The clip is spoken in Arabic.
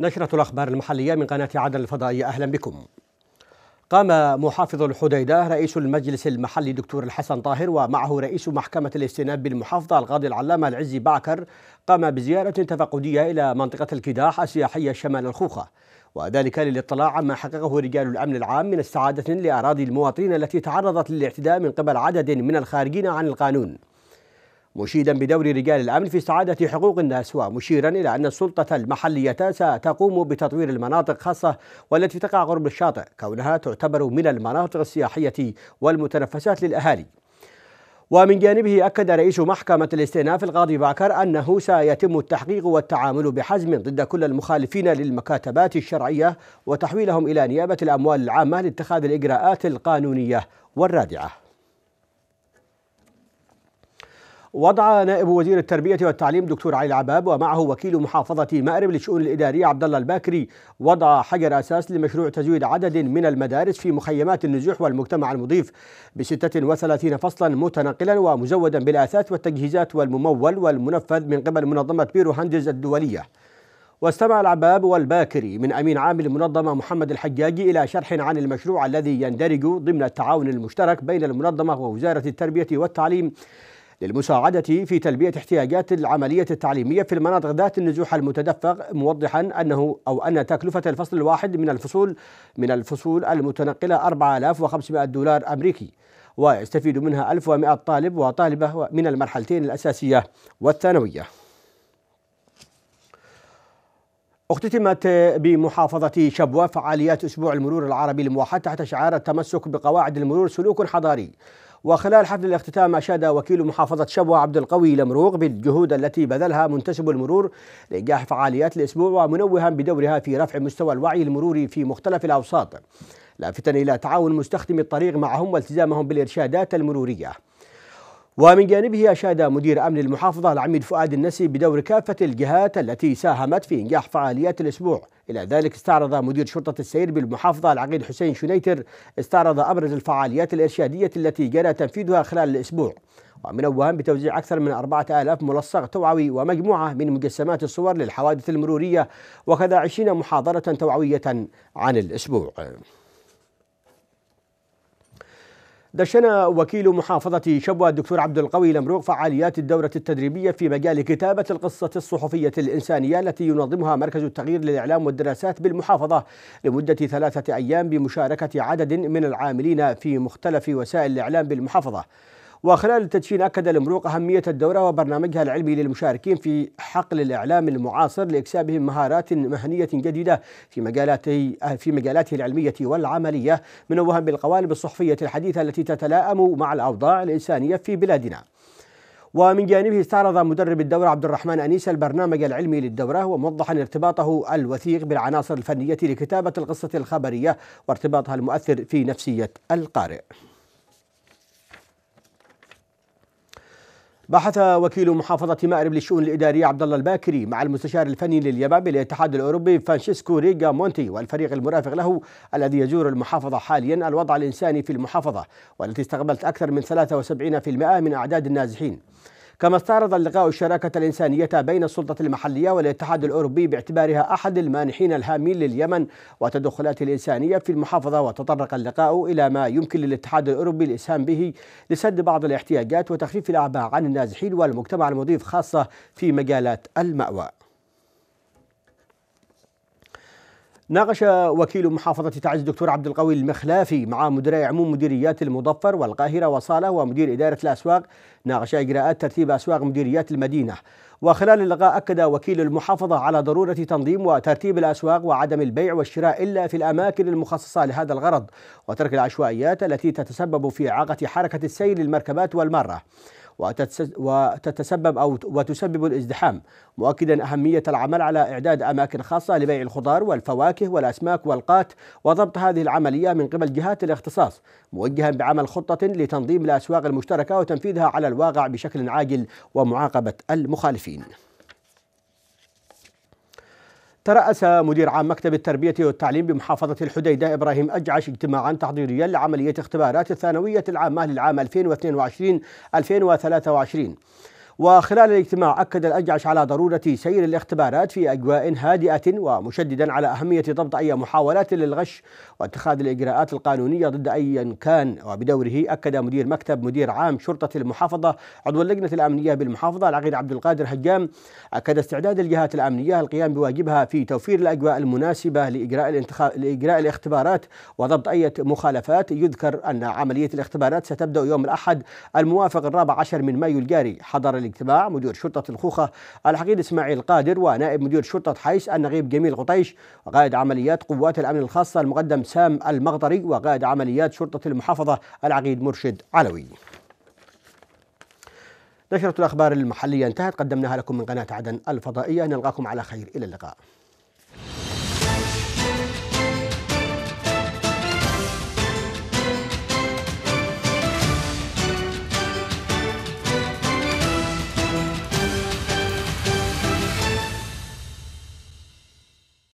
نشرة الأخبار المحلية من قناة عدن الفضائية أهلا بكم قام محافظ الحديدة رئيس المجلس المحلي دكتور الحسن طاهر ومعه رئيس محكمة الاستئناف بالمحافظة القاضي العلامة العزي بعكر قام بزيارة تفقدية إلى منطقة الكداح السياحية شمال الخوخة وذلك للاطلاع عما حققه رجال الأمن العام من استعادة لأراضي المواطنين التي تعرضت للاعتداء من قبل عدد من الخارجين عن القانون مشيدا بدور رجال الامن في استعاده حقوق الناس ومشيرا الى ان السلطه المحليه ستقوم بتطوير المناطق خاصه والتي تقع قرب الشاطئ كونها تعتبر من المناطق السياحيه والمتنفسات للاهالي. ومن جانبه أكد رئيس محكمة الاستئناف القاضي باكر أنه سيتم التحقيق والتعامل بحزم ضد كل المخالفين للمكاتبات الشرعية وتحويلهم إلى نيابة الأموال العامة لاتخاذ الإجراءات القانونية والرادعة وضع نائب وزير التربية والتعليم دكتور علي العباب ومعه وكيل محافظة مأرب للشؤون الإدارية عبد الله الباكري وضع حجر أساس لمشروع تزويد عدد من المدارس في مخيمات النزوح والمجتمع المضيف ب 36 فصلا متنقلا ومزودا بالأثاث والتجهيزات والممول والمنفذ من قبل منظمة بيرو هندز الدولية. واستمع العباب والباكري من أمين عام المنظمة محمد الحجاجي إلى شرح عن المشروع الذي يندرج ضمن التعاون المشترك بين المنظمة ووزارة التربية والتعليم للمساعدة في تلبية احتياجات العملية التعليمية في المناطق ذات النزوح المتدفق موضحا أنه أو أن تكلفة الفصل الواحد من الفصول من الفصول المتنقلة 4500 دولار أمريكي ويستفيد منها 1100 طالب وطالبة من المرحلتين الأساسية والثانوية اختتمت بمحافظة شبوة فعاليات أسبوع المرور العربي الموحد تحت شعار التمسك بقواعد المرور سلوك حضاري وخلال حفل الاختتام أشاد وكيل محافظة شبوة عبد القوي لمروغ بالجهود التي بذلها منتسب المرور لإنجاح فعاليات الأسبوع ومنوها بدورها في رفع مستوى الوعي المروري في مختلف الأوساط لافتا إلى تعاون مستخدمي الطريق معهم والتزامهم بالإرشادات المرورية ومن جانبه أشاد مدير أمن المحافظة العميد فؤاد النسي بدور كافة الجهات التي ساهمت في إنجاح فعاليات الأسبوع إلى ذلك استعرض مدير شرطة السير بالمحافظة العقيد حسين شنيتر استعرض أبرز الفعاليات الإرشادية التي جرى تنفيذها خلال الأسبوع ومن أوهام بتوزيع أكثر من أربعة آلاف ملصق توعوي ومجموعة من مجسمات الصور للحوادث المرورية وكذا عشرين محاضرة توعوية عن الأسبوع دشن وكيل محافظة شبوة الدكتور عبد القوي لمروق فعاليات الدورة التدريبية في مجال كتابة القصة الصحفية الإنسانية التي ينظمها مركز التغيير للإعلام والدراسات بالمحافظة لمدة ثلاثة أيام بمشاركة عدد من العاملين في مختلف وسائل الإعلام بالمحافظة وخلال التدشين أكد المروق أهمية الدورة وبرنامجها العلمي للمشاركين في حقل الإعلام المعاصر لإكسابهم مهارات مهنية جديدة في مجالاته في مجالاته العلمية والعملية منوها بالقوالب الصحفية الحديثة التي تتلائم مع الأوضاع الإنسانية في بلادنا. ومن جانبه استعرض مدرب الدورة عبد الرحمن أنيس البرنامج العلمي للدورة وموضحا ارتباطه الوثيق بالعناصر الفنية لكتابة القصة الخبرية وارتباطها المؤثر في نفسية القارئ بحث وكيل محافظة مأرب للشؤون الإدارية عبد الله الباكري مع المستشار الفني لليمام للاتحاد الأوروبي فرانشيسكو ريغا مونتي والفريق المرافق له الذي يزور المحافظة حاليا الوضع الإنساني في المحافظة والتي استقبلت أكثر من 73% من أعداد النازحين كما استعرض اللقاء الشراكة الإنسانية بين السلطة المحلية والاتحاد الأوروبي باعتبارها أحد المانحين الهامين لليمن وتدخلات الإنسانية في المحافظة وتطرق اللقاء إلى ما يمكن للاتحاد الأوروبي الإسهام به لسد بعض الاحتياجات وتخفيف الأعباء عن النازحين والمجتمع المضيف خاصة في مجالات المأوى ناقش وكيل محافظة تعز الدكتور عبد القوي المخلافي مع مدراء عموم مديريات المظفر والقاهرة وصالة ومدير إدارة الأسواق ناقش إجراءات ترتيب أسواق مديريات المدينة وخلال اللقاء أكد وكيل المحافظة على ضرورة تنظيم وترتيب الأسواق وعدم البيع والشراء إلا في الأماكن المخصصة لهذا الغرض وترك العشوائيات التي تتسبب في إعاقة حركة السير للمركبات والمارة وتتسبب أو وتسبب الازدحام مؤكدا أهمية العمل على إعداد أماكن خاصة لبيع الخضار والفواكه والأسماك والقات وضبط هذه العملية من قبل جهات الاختصاص موجها بعمل خطة لتنظيم الأسواق المشتركة وتنفيذها على الواقع بشكل عاجل ومعاقبة المخالفين ترأس مدير عام مكتب التربية والتعليم بمحافظة الحديدة إبراهيم أجعش اجتماعا تحضيريا لعملية اختبارات الثانوية العامة للعام 2022-2023 وخلال الاجتماع أكد الأجعش على ضرورة سير الاختبارات في أجواء هادئة ومشددا على أهمية ضبط أي محاولات للغش واتخاذ الإجراءات القانونية ضد أيا كان وبدوره أكد مدير مكتب مدير عام شرطة المحافظة عضو اللجنة الأمنية بالمحافظة العقيد عبد القادر هجام أكد استعداد الجهات الأمنية القيام بواجبها في توفير الأجواء المناسبة لإجراء لإجراء الاختبارات وضبط أي مخالفات يذكر أن عملية الاختبارات ستبدأ يوم الأحد الموافق الرابع عشر من مايو الجاري حضر الاجتماع مدير شرطة الخوخة الحقيد إسماعيل قادر ونائب مدير شرطة حيس النغيب جميل قطيش وقائد عمليات قوات الأمن الخاصة المقدم سام المغطري وقائد عمليات شرطة المحافظة العقيد مرشد علوي نشرة الأخبار المحلية انتهت قدمناها لكم من قناة عدن الفضائية نلقاكم على خير إلى اللقاء